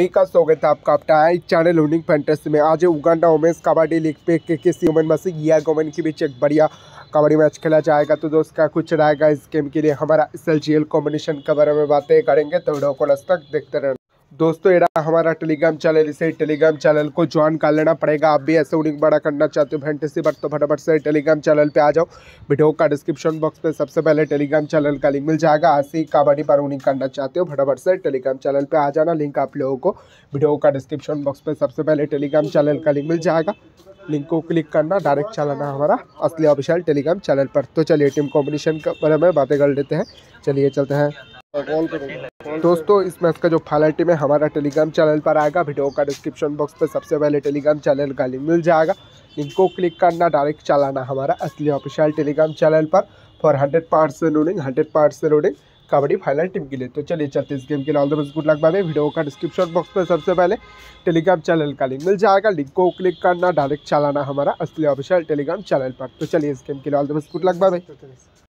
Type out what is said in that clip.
सभी का स्वागत है आपका अपना आई चैनल होर्डिंग फैंटेसी में आज उगांडा वोमेंस कबड्डी लीग पे के के सी वोमेन मसी या गोमेन के बीच एक बढ़िया कबड्डी मैच खेला जाएगा तो दोस्त का कुछ रहेगा इस गेम के लिए हमारा S L G L combination के बारे में बातें करेंगे तो वीडियो को लस्त देखते रहना दोस्तों एड़ा हमारा टेलीग्राम चैनल इसे टेलीग्राम चैनल को ज्वाइन कर लेना पड़ेगा आप भी ऐसे उड़िंग बड़ा करना चाहते हो फैंटेसी बट तो फटाफट से टेलीग्राम चैनल पे आ जाओ वीडियो का डिस्क्रिप्शन बॉक्स पे सबसे पहले टेलीग्राम चैनल का लिंक मिल जाएगा ऐसी कबड्डी पर उड़िंग करना चाहते हो फटाफट से टेलीग्राम चैनल पर आ जाना लिंक आप लोगों को वीडियो का डिस्क्रिप्शन बॉक्स पर सबसे पहले टेलीग्राम चैनल का लिंक मिल जाएगा लिंक को क्लिक करना डायरेक्ट चलाना हमारा असली ऑफिशियल टेलीग्राम चैनल पर तो चलिए टीम कॉम्बिनेशन के बारे में बातें कर लेते हैं चलिए चलते हैं दोस्तों इस मैच का जो फाइनल टीम है हमारा टेलीग्राम चैनल पर आएगा वीडियो का डिस्क्रिप्शन बॉक्स पर सबसे पहले टेलीग्राम चैनल का लिंक मिल जाएगा लिंक को क्लिक करना डायरेक्ट चलाना हमारा असली ऑफिशियल टेलीग्राम चैनल पर फॉर हंड्रेड पार्ट से रोडिंग हंड्रेड पार्ट से रोडिंग कबड्डी फाइनल टीम के लिए तो चलिए चलते इस गेम के लिए all the best good luck bye video का डिस्क्रिप्शन बॉक्स पर सबसे पहले टेलीग्राम चैनल का लिंक मिल जाएगा लिंक को क्लिक करना डायरेक्ट चलाना हमारा असली ऑफिशियल टेलीग्राम चैनल पर तो चलिए इस गेम के लिए all the best good luck bye